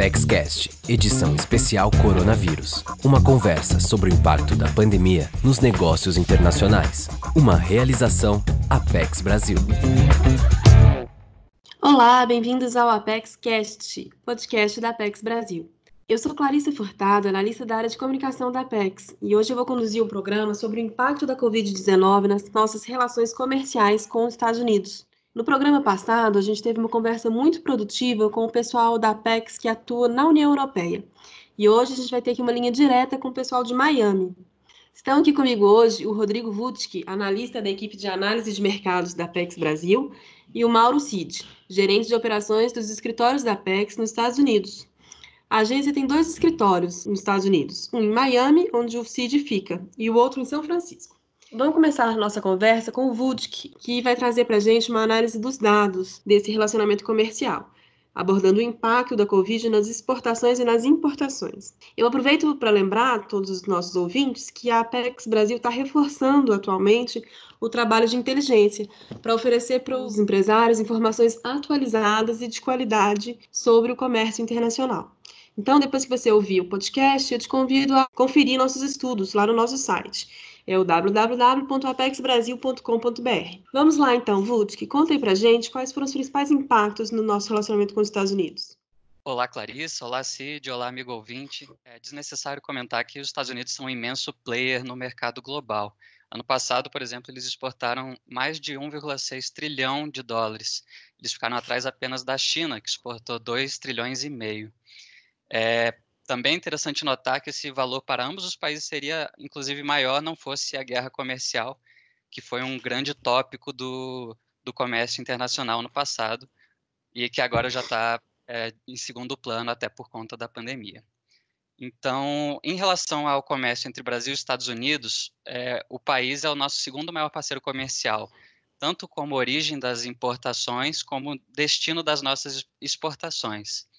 TechCast, edição especial Coronavírus. Uma conversa sobre o impacto da pandemia nos negócios internacionais. Uma realização Apex Brasil. Olá, bem-vindos ao Apex Cast, podcast da Apex Brasil. Eu sou Clarice Furtado, analista da área de comunicação da Apex, e hoje eu vou conduzir um programa sobre o impacto da Covid-19 nas nossas relações comerciais com os Estados Unidos. No programa passado, a gente teve uma conversa muito produtiva com o pessoal da Apex que atua na União Europeia. E hoje a gente vai ter aqui uma linha direta com o pessoal de Miami. Estão aqui comigo hoje o Rodrigo Vutski, analista da equipe de análise de mercados da Apex Brasil, e o Mauro Cid, gerente de operações dos escritórios da Apex nos Estados Unidos. A agência tem dois escritórios nos Estados Unidos, um em Miami, onde o CID fica, e o outro em São Francisco. Vamos começar a nossa conversa com o Vudk, que vai trazer para a gente uma análise dos dados desse relacionamento comercial abordando o impacto da Covid nas exportações e nas importações. Eu aproveito para lembrar a todos os nossos ouvintes que a Apex Brasil está reforçando atualmente o trabalho de inteligência para oferecer para os empresários informações atualizadas e de qualidade sobre o comércio internacional. Então, depois que você ouvir o podcast, eu te convido a conferir nossos estudos lá no nosso site é o www.apexbrasil.com.br. Vamos lá então, que contem pra gente quais foram os principais impactos no nosso relacionamento com os Estados Unidos. Olá, Clarissa. Olá, Cid. Olá, amigo ouvinte. É desnecessário comentar que os Estados Unidos são um imenso player no mercado global. Ano passado, por exemplo, eles exportaram mais de 1,6 trilhão de dólares. Eles ficaram atrás apenas da China, que exportou 2 trilhões e meio. É, também é interessante notar que esse valor para ambos os países seria, inclusive, maior não fosse a guerra comercial, que foi um grande tópico do, do comércio internacional no passado e que agora já está é, em segundo plano, até por conta da pandemia. Então, em relação ao comércio entre Brasil e Estados Unidos, é, o país é o nosso segundo maior parceiro comercial, tanto como origem das importações, como destino das nossas exportações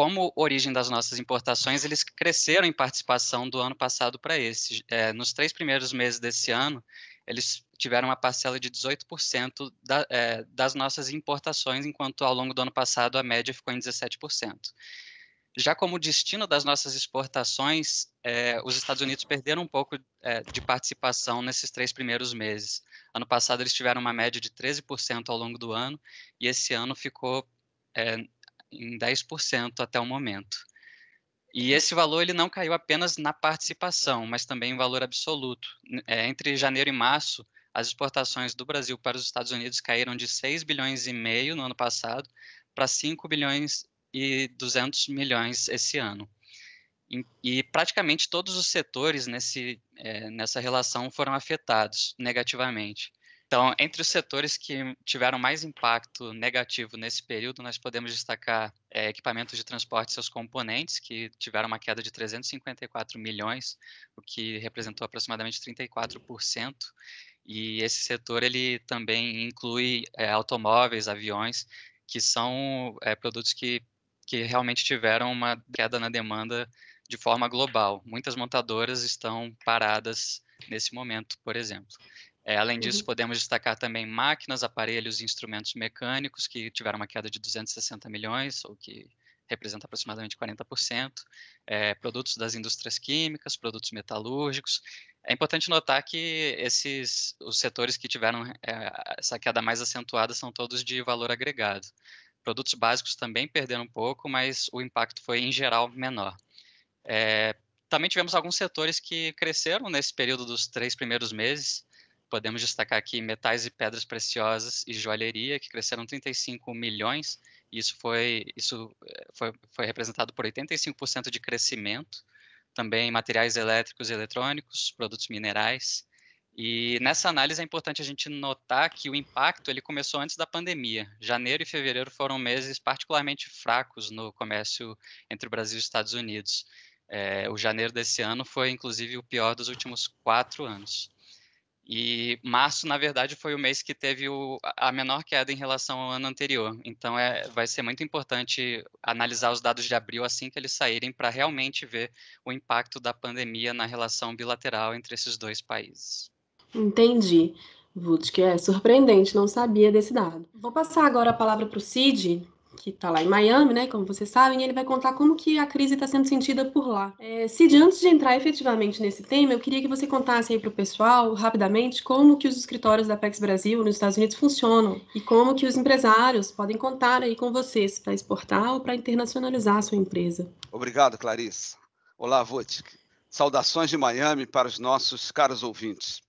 como origem das nossas importações, eles cresceram em participação do ano passado para esse. É, nos três primeiros meses desse ano, eles tiveram uma parcela de 18% da, é, das nossas importações, enquanto ao longo do ano passado a média ficou em 17%. Já como destino das nossas exportações, é, os Estados Unidos perderam um pouco é, de participação nesses três primeiros meses. Ano passado eles tiveram uma média de 13% ao longo do ano, e esse ano ficou é, em 10% até o momento. E uhum. esse valor ele não caiu apenas na participação, mas também em valor absoluto. É, entre janeiro e março, as exportações do Brasil para os Estados Unidos caíram de 6 bilhões e meio no ano passado para 5 bilhões e 200 milhões esse ano. E, praticamente todos os setores nesse, é, nessa relação foram afetados negativamente. Então, entre os setores que tiveram mais impacto negativo nesse período, nós podemos destacar é, equipamentos de transporte e seus componentes, que tiveram uma queda de 354 milhões, o que representou aproximadamente 34%. E esse setor ele também inclui é, automóveis, aviões, que são é, produtos que, que realmente tiveram uma queda na demanda de forma global. Muitas montadoras estão paradas nesse momento, por exemplo. É, além uhum. disso, podemos destacar também máquinas, aparelhos e instrumentos mecânicos, que tiveram uma queda de 260 milhões, ou que representa aproximadamente 40%, é, produtos das indústrias químicas, produtos metalúrgicos. É importante notar que esses, os setores que tiveram é, essa queda mais acentuada são todos de valor agregado. Produtos básicos também perderam um pouco, mas o impacto foi, em geral, menor. É, também tivemos alguns setores que cresceram nesse período dos três primeiros meses, Podemos destacar aqui metais e pedras preciosas e joalheria, que cresceram 35 milhões, e isso foi, isso eh, foi, foi representado por 85% de crescimento. Também materiais elétricos e eletrônicos, produtos minerais, e nessa análise é importante a gente notar que o impacto ele começou antes da pandemia. Janeiro e fevereiro foram meses particularmente fracos no comércio entre o Brasil e os Estados Unidos. É, o janeiro desse ano foi, inclusive, o pior dos últimos quatro anos. E março, na verdade, foi o mês que teve o, a menor queda em relação ao ano anterior. Então, é, vai ser muito importante analisar os dados de abril assim que eles saírem para realmente ver o impacto da pandemia na relação bilateral entre esses dois países. Entendi. Vutz, que é surpreendente, não sabia desse dado. Vou passar agora a palavra para o Cid, que está lá em Miami, né, como vocês sabem, e ele vai contar como que a crise está sendo sentida por lá. É, Cid, antes de entrar efetivamente nesse tema, eu queria que você contasse aí para o pessoal, rapidamente, como que os escritórios da Pex Brasil nos Estados Unidos funcionam e como que os empresários podem contar aí com vocês para exportar ou para internacionalizar a sua empresa. Obrigado, Clarice. Olá, Votic. Saudações de Miami para os nossos caros ouvintes.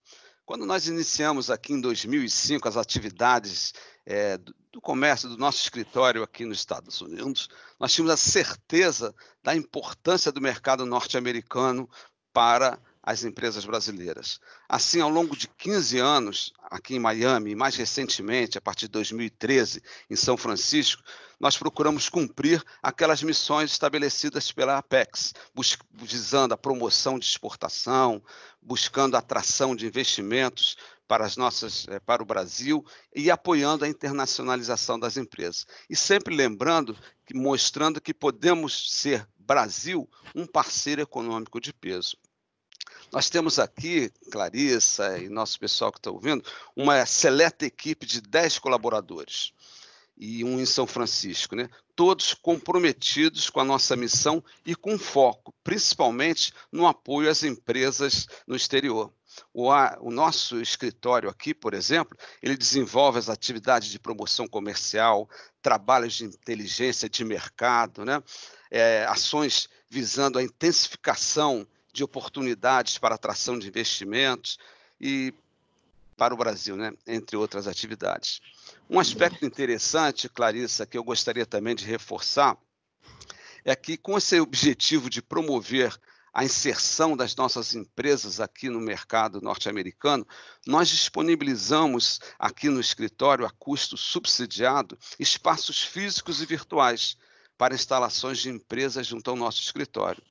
Quando nós iniciamos aqui em 2005 as atividades é, do, do comércio do nosso escritório aqui nos Estados Unidos, nós tínhamos a certeza da importância do mercado norte-americano para as empresas brasileiras. Assim, ao longo de 15 anos, aqui em Miami, e mais recentemente, a partir de 2013, em São Francisco, nós procuramos cumprir aquelas missões estabelecidas pela APEX, visando a promoção de exportação, buscando atração de investimentos para as nossas eh, para o Brasil e apoiando a internacionalização das empresas. E sempre lembrando que mostrando que podemos ser Brasil um parceiro econômico de peso. Nós temos aqui, Clarissa e nosso pessoal que está ouvindo, uma seleta equipe de 10 colaboradores e um em São Francisco, né? todos comprometidos com a nossa missão e com foco, principalmente no apoio às empresas no exterior. O, a, o, nosso escritório aqui, por exemplo, ele desenvolve as atividades de promoção comercial, trabalhos de inteligência de mercado, né? É, ações visando a intensificação de oportunidades para atração de investimentos e para o Brasil, né? entre outras atividades. Um uhum. aspecto interessante, Clarissa, que eu gostaria também de reforçar, é que com esse objetivo de promover a inserção das nossas empresas aqui no mercado norte-americano, nós disponibilizamos aqui no escritório, a custo subsidiado, espaços físicos e virtuais para instalações de empresas junto ao nosso escritório.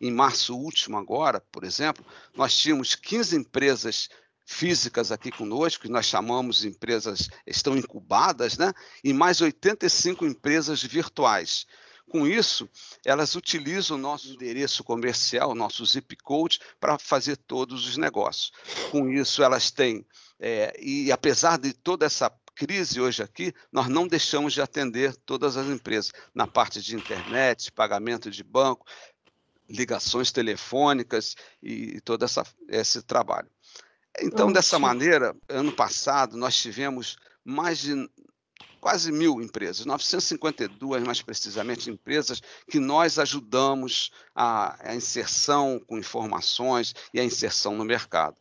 Em março último, agora, por exemplo, nós tínhamos 15 empresas físicas aqui conosco, que nós chamamos empresas, estão incubadas, né? e mais 85 empresas virtuais. Com isso, elas utilizam o nosso endereço comercial, nosso zip code, para fazer todos os negócios. Com isso, elas têm, é, e apesar de toda essa crise hoje aqui, nós não deixamos de atender todas as empresas, na parte de internet, pagamento de banco, ligações telefônicas e todo essa, esse trabalho. Então, hum, dessa maneira, ano passado nós tivemos mais de quase mil empresas, 952 mais precisamente, empresas que nós ajudamos a, a inserção com informações e a inserção no mercado.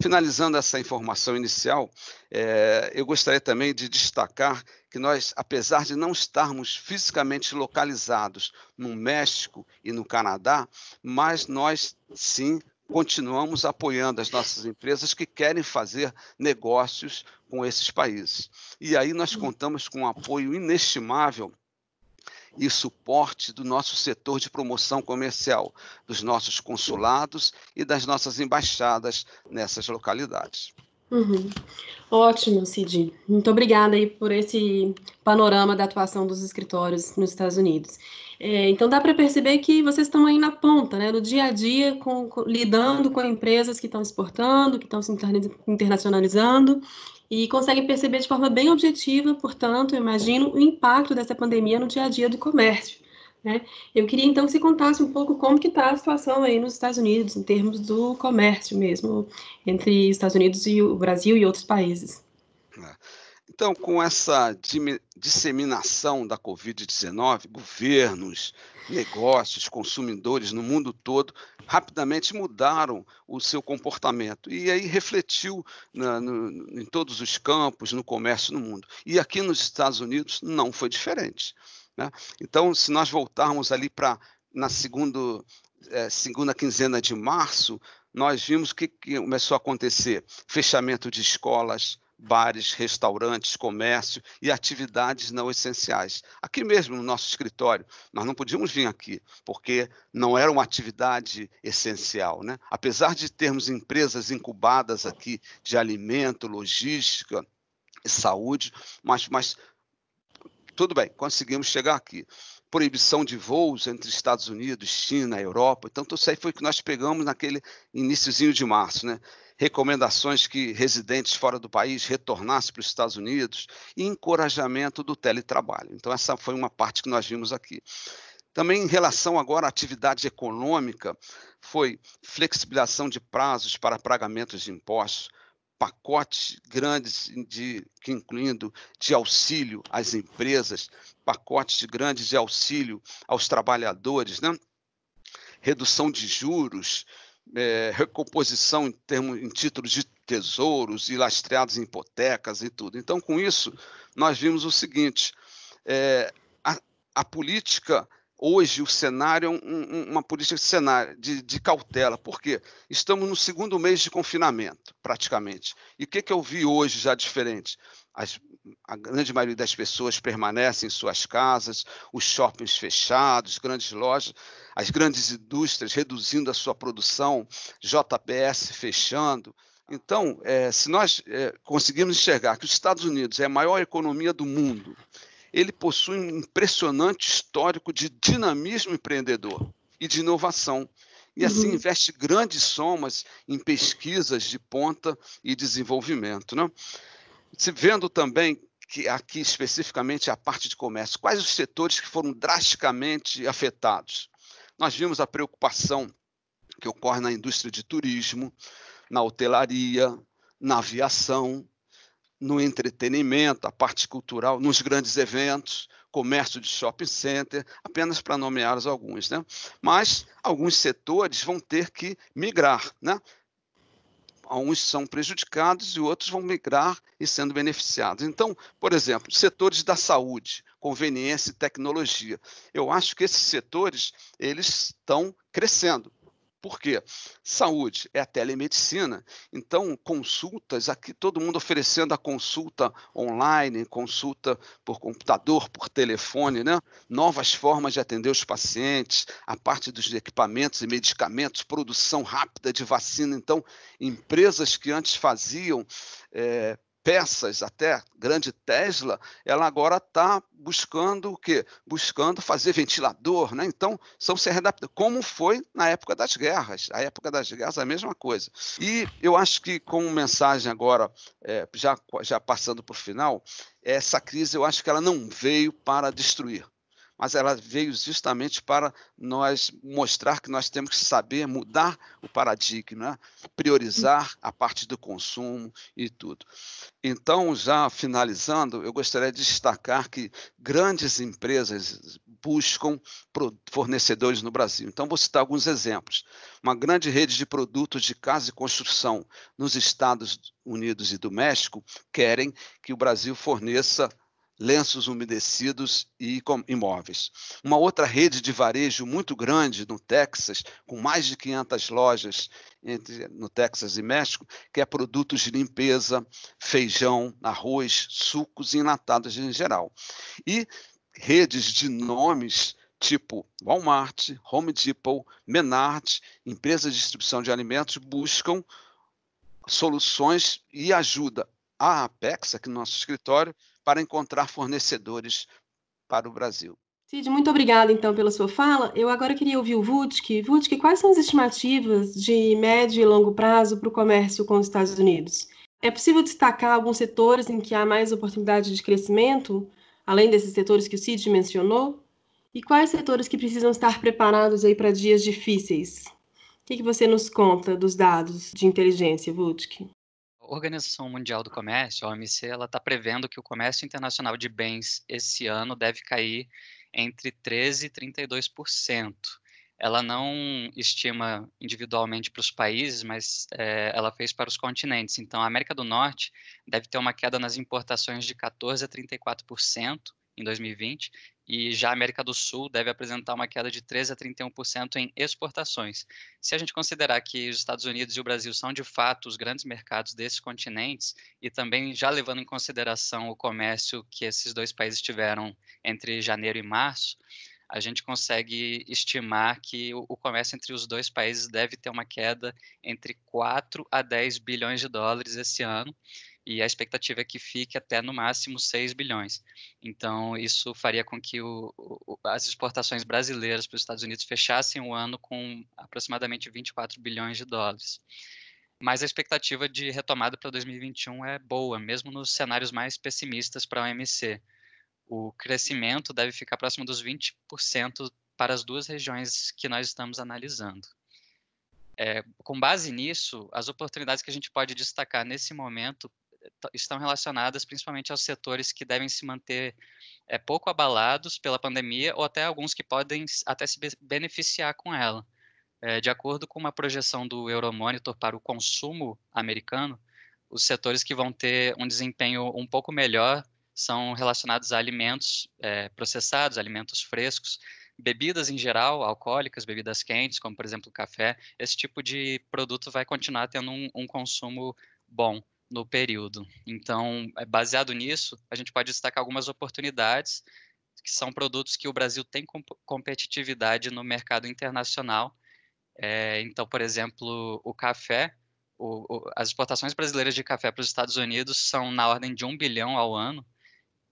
Finalizando essa informação inicial, eh, eu gostaria também de destacar que nós, apesar de não estarmos fisicamente localizados no México e no Canadá, mas nós sim continuamos apoiando as nossas empresas que querem fazer negócios com esses países. E aí nós hum. contamos com um apoio inestimável e suporte do nosso setor de promoção comercial, dos nossos consulados e das nossas embaixadas nessas localidades. Uhum. Ótimo, Cid. Muito obrigada aí por esse panorama da atuação dos escritórios nos Estados Unidos. É, então dá para perceber que vocês estão aí na ponta, né, no dia a dia, com, com, lidando com empresas que estão exportando, que estão se internacionalizando e conseguem perceber de forma bem objetiva, portanto, eu imagino o impacto dessa pandemia no dia a dia do comércio. Né? Eu queria então que você contasse um pouco como que está a situação aí nos Estados Unidos em termos do comércio mesmo entre Estados Unidos e o Brasil e outros países. É. Então, com essa disseminação da Covid-19, governos, negócios, consumidores no mundo todo rapidamente mudaram o seu comportamento. E aí refletiu na, no, em todos os campos, no comércio, no mundo. E aqui nos Estados Unidos não foi diferente. Né? Então, se nós voltarmos ali para na segunda, é, segunda quinzena de março, nós vimos o que, que começou a acontecer: fechamento de escolas bares, restaurantes, comércio e atividades não essenciais. Aqui mesmo no nosso escritório, nós não podíamos vir aqui, porque não era uma atividade essencial. Né? Apesar de termos empresas incubadas aqui de alimento, logística e saúde, mas, mas tudo bem, conseguimos chegar aqui proibição de voos entre Estados Unidos, China, Europa. Então, tudo isso aí foi o que nós pegamos naquele iníciozinho de março, né? recomendações que residentes fora do país retornassem para os Estados Unidos e encorajamento do teletrabalho. Então, essa foi uma parte que nós vimos aqui. Também em relação agora à atividade econômica, foi flexibilização de prazos para pagamentos de impostos, pacotes grandes de incluindo de auxílio às empresas, pacotes grandes de auxílio aos trabalhadores, né? Redução de juros, é, recomposição em, termos, em títulos de tesouros e lastreados em hipotecas e tudo. Então, com isso, nós vimos o seguinte: é, a, a, política, hoje, o cenário é um, uma política de, cenário, de, de, cautela. porque Estamos no segundo mês de confinamento, praticamente. E o que, que eu vi hoje já diferente? As, a grande maioria das pessoas permanece em suas casas, os shoppings fechados, grandes lojas, as grandes indústrias reduzindo a sua produção, JBS fechando. Então, é, se nós é, conseguirmos enxergar que os Estados Unidos é a maior economia do mundo, ele possui um impressionante histórico de dinamismo empreendedor e de inovação. E assim uhum. investe grandes somas em pesquisas de ponta e desenvolvimento. Né? Se vendo também que aqui especificamente a parte de comércio, quais os setores que foram drasticamente afetados? Nós vimos a preocupação que ocorre na indústria de turismo, na hotelaria, na aviação, no entretenimento, a parte cultural, nos grandes eventos, comércio de shopping center, apenas para nomear alguns. Né? Mas alguns setores vão ter que migrar. Né? Alguns são prejudicados e outros vão migrar e sendo beneficiados. Então, por exemplo, setores da saúde, conveniência e tecnologia. Eu acho que esses setores eles estão crescendo. Por quê? Saúde é a telemedicina. Então, consultas, aqui todo mundo oferecendo a consulta online, consulta por computador, por telefone, né? novas formas de atender os pacientes, a parte dos equipamentos e medicamentos, produção rápida de vacina. Então, empresas que antes faziam é, peças até, grande Tesla, ela agora está buscando o quê? Buscando fazer ventilador, né? Então, são se readaptando, como foi na época das guerras. A época das guerras é a mesma coisa. E eu acho que com mensagem agora, é, já, já passando para o final, essa crise eu acho que ela não veio para destruir mas ela veio justamente para nós mostrar que nós temos que saber mudar o paradigma, uhum. priorizar a parte do consumo e tudo. Então, já finalizando, eu gostaria de destacar que grandes empresas buscam fornecedores no Brasil. Então, vou citar alguns exemplos. Uma grande rede de produtos de casa e construção nos Estados Unidos e do México querem que o Brasil forneça lenços umedecidos e imóveis. Uma outra rede de varejo muito grande no Texas, com mais de 500 lojas entre, no Texas e México, que é produtos de limpeza, feijão, arroz, sucos e enlatados em geral. E redes de nomes tipo Walmart, Home Depot, Menard, empresas de distribuição de alimentos buscam soluções e ajuda a Apex aqui no nosso escritório para encontrar fornecedores para o Brasil. Cid, muito obrigada então pela sua fala. Eu agora queria ouvir o Vutk. Vutk, quais são as estimativas de médio e longo prazo para o comércio com os Estados Unidos? É possível destacar alguns setores em que há mais oportunidade de crescimento, além desses setores que o Cid mencionou? E quais setores que precisam estar preparados aí para dias difíceis? O que, que, você nos conta dos dados de inteligência, Vutk? Organização Mundial do Comércio, a OMC, ela está prevendo que o comércio internacional de bens esse ano deve cair entre 13 e 32%. Ela não estima individualmente para os países, mas é, ela fez para os continentes. Então, a América do Norte deve ter uma queda nas importações de 14 a 34% em 2020 e já a América do Sul deve apresentar uma queda de 13 a 31% em exportações. Se a gente considerar que os Estados Unidos e o Brasil são de fato os grandes mercados desses continentes e também já levando em consideração o comércio que esses dois países tiveram entre janeiro e março, a gente consegue estimar que o comércio entre os dois países deve ter uma queda entre 4 a 10 bilhões de dólares esse ano e a expectativa é que fique até no máximo 6 bilhões. Então, isso faria com que o, o, as exportações brasileiras para os Estados Unidos fechassem o ano com aproximadamente 24 bilhões de dólares. Mas a expectativa de retomada para 2021 é boa, mesmo nos cenários mais pessimistas para a OMC. O crescimento deve ficar próximo dos 20% para as duas regiões que nós estamos analisando. É, com base nisso, as oportunidades que a gente pode destacar nesse momento estão relacionadas principalmente aos setores que devem se manter é, pouco abalados pela pandemia ou até alguns que podem até se beneficiar com ela. É, de acordo com uma projeção do Euromonitor para o consumo americano, os setores que vão ter um desempenho um pouco melhor são relacionados a alimentos é, processados, alimentos frescos, bebidas em geral, alcoólicas, bebidas quentes, como por exemplo café, esse tipo de produto vai continuar tendo um, um consumo bom no período. Então, é, baseado nisso, a gente pode destacar algumas oportunidades que são produtos que o Brasil tem competitividade no mercado internacional. É, então, por exemplo, o café, o, o, as exportações brasileiras de café para os Estados Unidos são na ordem de um bilhão ao ano.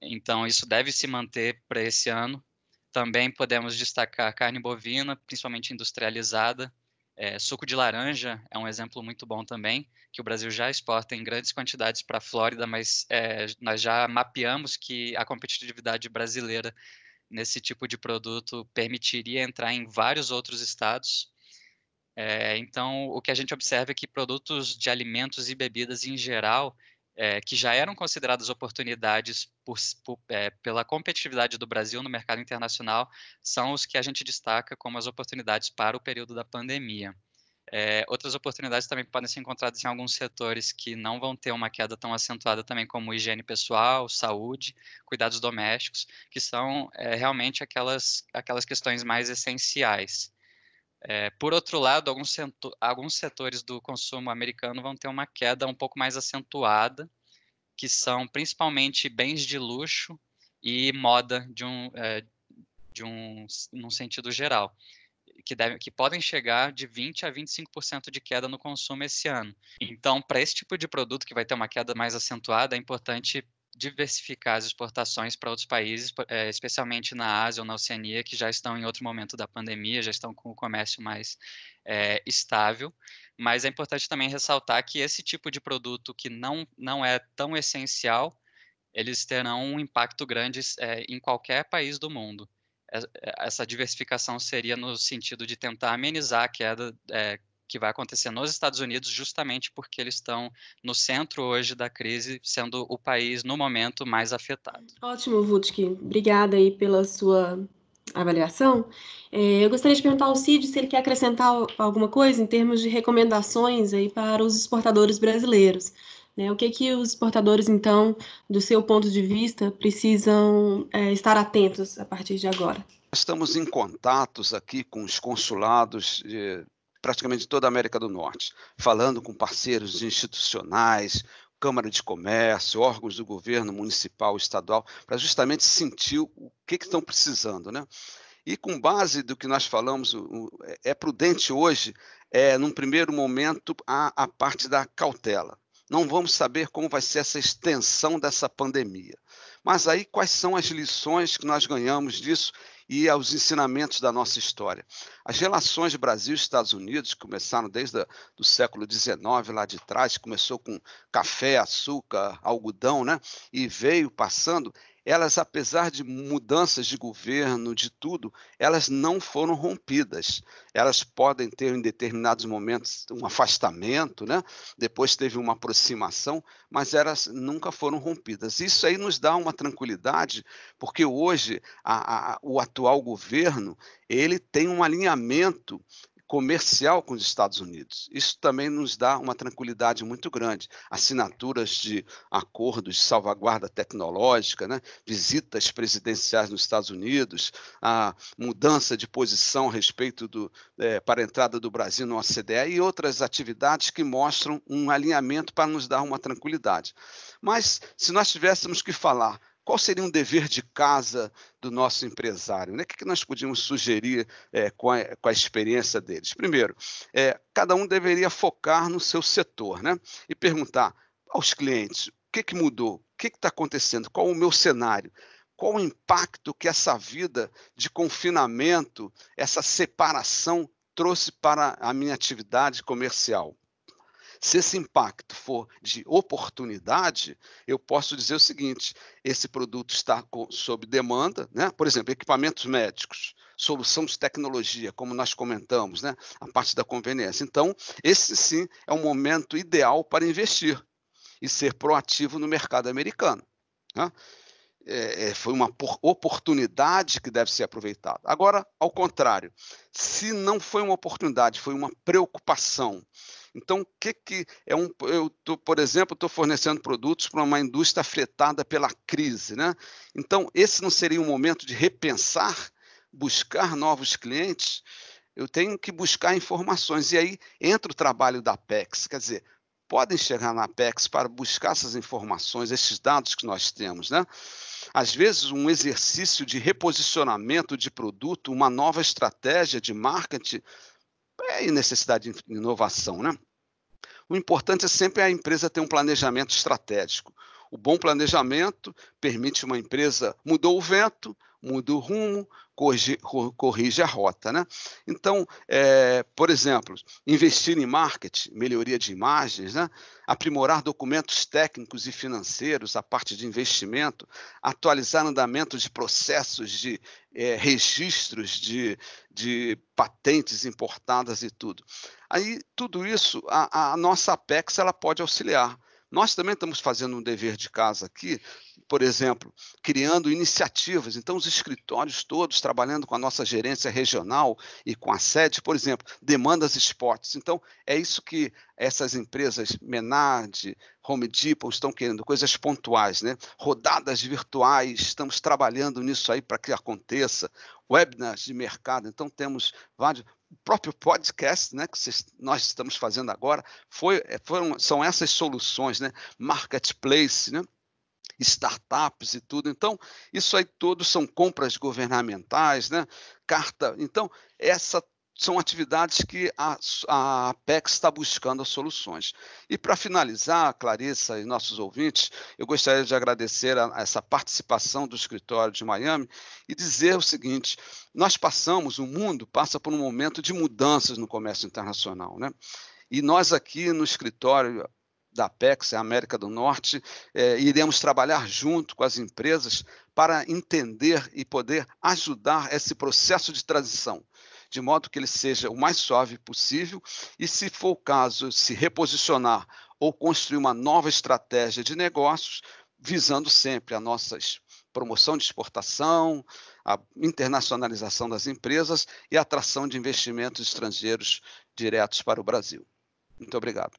Então, isso deve se manter para esse ano. Também podemos destacar carne bovina, principalmente industrializada, é, suco de laranja é um exemplo muito bom também, que o Brasil já exporta em grandes quantidades para a Flórida, mas é, nós já mapeamos que a competitividade brasileira nesse tipo de produto permitiria entrar em vários outros estados. É, então, o que a gente observa é que produtos de alimentos e bebidas em geral, é, que já eram consideradas oportunidades por, por, é, pela competitividade do Brasil no mercado internacional, são os que a gente destaca como as oportunidades para o período da pandemia. É, outras oportunidades também podem ser encontradas em alguns setores que não vão ter uma queda tão acentuada também como higiene pessoal, saúde, cuidados domésticos, que são é, realmente aquelas, aquelas questões mais essenciais. É, por outro lado, alguns, setor, alguns setores do consumo americano vão ter uma queda um pouco mais acentuada, que são principalmente bens de luxo e moda de um, é, de um num sentido geral, que, deve, que podem chegar de 20% a 25% de queda no consumo esse ano. Então, para esse tipo de produto que vai ter uma queda mais acentuada, é importante diversificar as exportações para outros países, eh, especialmente na Ásia ou na Oceania, que já estão em outro momento da pandemia, já estão com o comércio mais é, estável. Mas é importante também ressaltar que esse tipo de produto que não, não é tão essencial, eles terão um impacto grande é, em qualquer país do mundo. Essa diversificação seria no sentido de tentar amenizar a queda é, que vai acontecer nos Estados Unidos, justamente porque eles estão no centro hoje da crise, sendo o país no momento mais afetado. Ótimo, Vutki. Obrigada aí pela sua avaliação. É, eu gostaria de perguntar ao Cid se ele quer acrescentar alguma coisa em termos de recomendações aí para os exportadores brasileiros. Né? O que, que os exportadores, então, do seu ponto de vista, precisam é, estar atentos a partir de agora? Estamos em contatos aqui com os consulados de praticamente toda a América do Norte, falando com parceiros institucionais, Câmara de Comércio, órgãos do governo municipal, estadual, para justamente sentir o que, que estão precisando. Né? E com base do que nós falamos, é, é prudente hoje, é, num primeiro momento, a, a parte da cautela. Não vamos saber como vai ser essa extensão dessa pandemia. Mas aí, quais são as lições que nós ganhamos disso e aos ensinamentos da nossa história. As relações Brasil-Estados Unidos começaram desde o século XIX, lá de trás, começou com café, açúcar, algodão, né? e veio passando elas, apesar de mudanças de governo, de tudo, elas não foram rompidas. Elas podem ter, em determinados momentos, um afastamento, né? depois teve uma aproximação, mas elas nunca foram rompidas. Isso aí nos dá uma tranquilidade, porque hoje a, a, o atual governo ele tem um alinhamento comercial com os Estados Unidos. Isso também nos dá uma tranquilidade muito grande. Assinaturas de acordos de salvaguarda tecnológica, né? visitas presidenciais nos Estados Unidos, a mudança de posição a respeito do, é, para a entrada do Brasil no OCDE e outras atividades que mostram um alinhamento para nos dar uma tranquilidade. Mas se nós tivéssemos que falar qual seria um dever de casa do nosso empresário? Né? O que nós podíamos sugerir é, com, a, com, a, experiência deles? Primeiro, é, cada um deveria focar no seu setor né? e perguntar aos clientes o que, que mudou, o que está acontecendo, qual o meu cenário. Qual o impacto que essa vida de confinamento, essa separação trouxe para a minha atividade comercial? Se esse impacto for de oportunidade, eu posso dizer o seguinte: esse produto está com, sob demanda, né? por exemplo, equipamentos médicos, solução de tecnologia, como nós comentamos, né? a parte da conveniência. Então, esse sim é um momento ideal para investir e ser proativo no mercado americano. Né? É, é foi uma oportunidade que deve ser aproveitada. Agora, ao contrário, se não foi uma oportunidade, foi uma preocupação então, o que, que é um. Eu tô, por exemplo, estou fornecendo produtos para uma indústria afetada pela crise. Né? Então, esse não seria um momento de repensar, buscar novos clientes? Eu tenho que buscar informações. E aí entra o trabalho da PEX. Quer dizer, podem chegar na Apex para buscar essas informações, esses dados que nós temos, né? Às vezes, um exercício de reposicionamento de produto, uma nova estratégia de marketing, é necessidade de inovação, né? O importante é sempre a empresa ter um planejamento estratégico. O bom planejamento permite uma empresa mudou o vento, muda o rumo, corrige, corrige a rota. Né? Então, é, por exemplo, investir em marketing, melhoria de imagens, né? aprimorar documentos técnicos e financeiros, a parte de investimento, atualizar andamento de processos de é, registros de, de patentes importadas e tudo. Aí, tudo isso, a, a nossa Apex ela pode auxiliar. Nós também estamos fazendo um dever de casa aqui, por exemplo, criando iniciativas. Então, os escritórios todos trabalhando com a nossa gerência regional e com a sede, por exemplo, demandas esportes. Então, é isso que essas empresas Menard, Home Depot estão querendo, coisas pontuais, né? Rodadas virtuais, estamos trabalhando nisso aí para que aconteça. Webinars de mercado, então temos vários o próprio podcast, né, que nós estamos fazendo agora, foi, eh, foram, são essas soluções, né, marketplace, né, startups e tudo. Então, isso aí todos são compras governamentais, né, carta. Então, essa são atividades que a, a Apex está buscando soluções. E para finalizar, Clarissa e nossos ouvintes, eu gostaria de agradecer a, a essa participação do escritório de Miami e dizer o seguinte: nós passamos, o mundo passa por um momento de mudanças no comércio internacional, né? E nós aqui no escritório da Apex, América do Norte, é, iremos trabalhar junto com as empresas para entender e poder ajudar esse processo de transição de modo que ele seja o mais suave possível e, se for o caso, se reposicionar ou construir uma nova estratégia de negócios, visando sempre a nossa promoção de exportação, a internacionalização das empresas e a atração de investimentos estrangeiros diretos para o Brasil. Muito obrigado.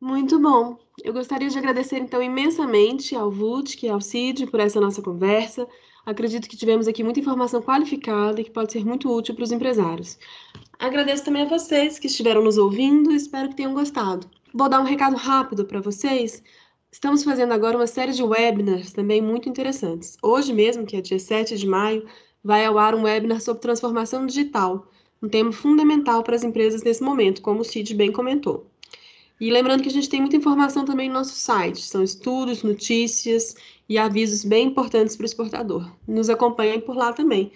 Muito bom. Eu gostaria de agradecer, então, imensamente ao VUT e ao CID por essa nossa conversa, Acredito que tivemos aqui muita informação qualificada e que pode ser muito útil para os empresários. Agradeço também a vocês que estiveram nos ouvindo e espero que tenham gostado. Vou dar um recado rápido para vocês. Estamos fazendo agora uma série de webinars também muito interessantes. Hoje mesmo, que é dia 7 de maio, vai ao ar um webinar sobre transformação digital, um tema fundamental para as empresas nesse momento, como o Cid bem comentou. E lembrando que a gente tem muita informação também no nosso site, são estudos, notícias e avisos bem importantes para o exportador. Nos acompanhem por lá também,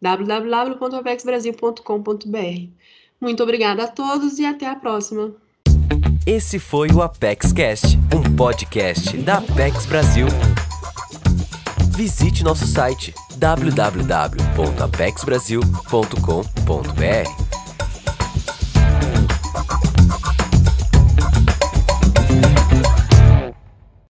www.apexbrasil.com.br. Muito obrigada a todos e até a próxima. Esse foi o Apexcast, um podcast da Apex Brasil. Visite nosso site www.apexbrasil.com.br.